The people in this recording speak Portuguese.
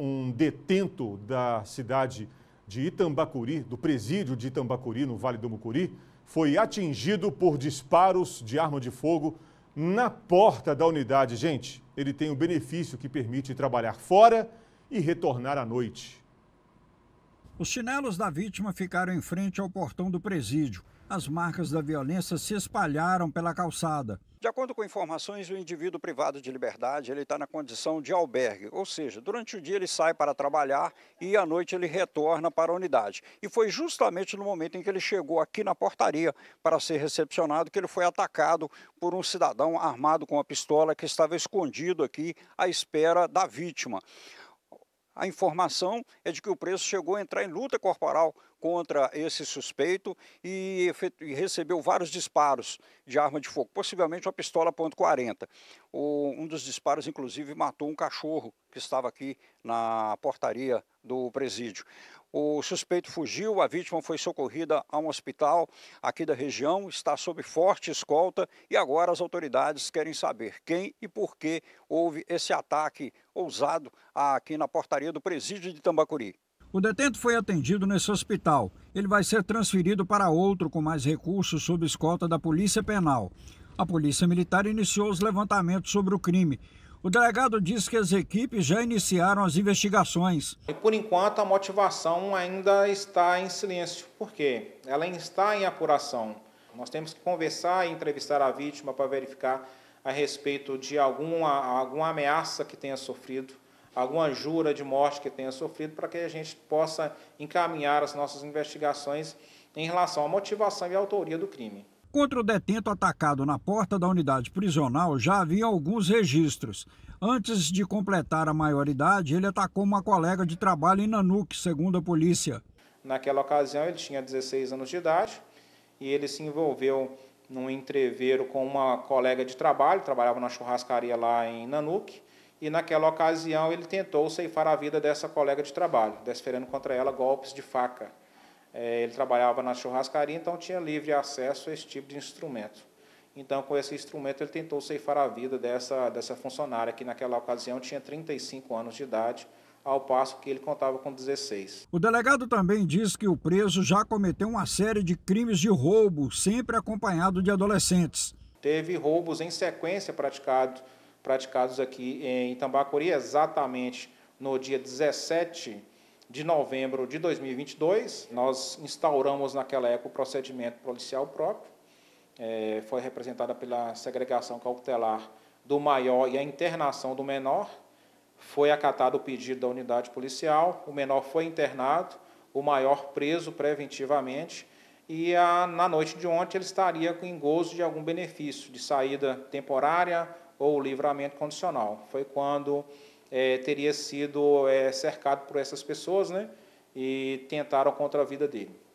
um detento da cidade de Itambacuri, do presídio de Itambacuri, no Vale do Mucuri, foi atingido por disparos de arma de fogo na porta da unidade. Gente, ele tem o benefício que permite trabalhar fora e retornar à noite. Os chinelos da vítima ficaram em frente ao portão do presídio. As marcas da violência se espalharam pela calçada. De acordo com informações, o indivíduo privado de liberdade ele está na condição de albergue, ou seja, durante o dia ele sai para trabalhar e à noite ele retorna para a unidade. E foi justamente no momento em que ele chegou aqui na portaria para ser recepcionado que ele foi atacado por um cidadão armado com uma pistola que estava escondido aqui à espera da vítima. A informação é de que o preço chegou a entrar em luta corporal contra esse suspeito e, e recebeu vários disparos de arma de fogo, possivelmente uma pistola .40. O, um dos disparos, inclusive, matou um cachorro que estava aqui na portaria do presídio. O suspeito fugiu, a vítima foi socorrida a um hospital aqui da região, está sob forte escolta e agora as autoridades querem saber quem e por que houve esse ataque ousado aqui na portaria do presídio de Tambacuri. O detento foi atendido nesse hospital. Ele vai ser transferido para outro com mais recursos sob escolta da Polícia Penal. A Polícia Militar iniciou os levantamentos sobre o crime. O delegado diz que as equipes já iniciaram as investigações. Por enquanto, a motivação ainda está em silêncio, Por quê? ela está em apuração. Nós temos que conversar e entrevistar a vítima para verificar a respeito de alguma, alguma ameaça que tenha sofrido alguma jura de morte que tenha sofrido, para que a gente possa encaminhar as nossas investigações em relação à motivação e autoria do crime. Contra o detento atacado na porta da unidade prisional já havia alguns registros. Antes de completar a maioridade, ele atacou uma colega de trabalho em Nanuque, segundo a polícia. Naquela ocasião, ele tinha 16 anos de idade e ele se envolveu num entreveiro com uma colega de trabalho, trabalhava na churrascaria lá em Nanuque e naquela ocasião ele tentou ceifar a vida dessa colega de trabalho, desferendo contra ela golpes de faca. É, ele trabalhava na churrascaria, então tinha livre acesso a esse tipo de instrumento. Então, com esse instrumento, ele tentou ceifar a vida dessa, dessa funcionária, que naquela ocasião tinha 35 anos de idade, ao passo que ele contava com 16. O delegado também diz que o preso já cometeu uma série de crimes de roubo, sempre acompanhado de adolescentes. Teve roubos em sequência praticados praticados aqui em Itambacuri, exatamente no dia 17 de novembro de 2022. Nós instauramos naquela época o procedimento policial próprio, é, foi representada pela segregação cautelar do maior e a internação do menor. Foi acatado o pedido da unidade policial, o menor foi internado, o maior preso preventivamente e a, na noite de ontem ele estaria com gozo de algum benefício, de saída temporária ou o livramento condicional. Foi quando é, teria sido é, cercado por essas pessoas né, e tentaram contra a vida dele.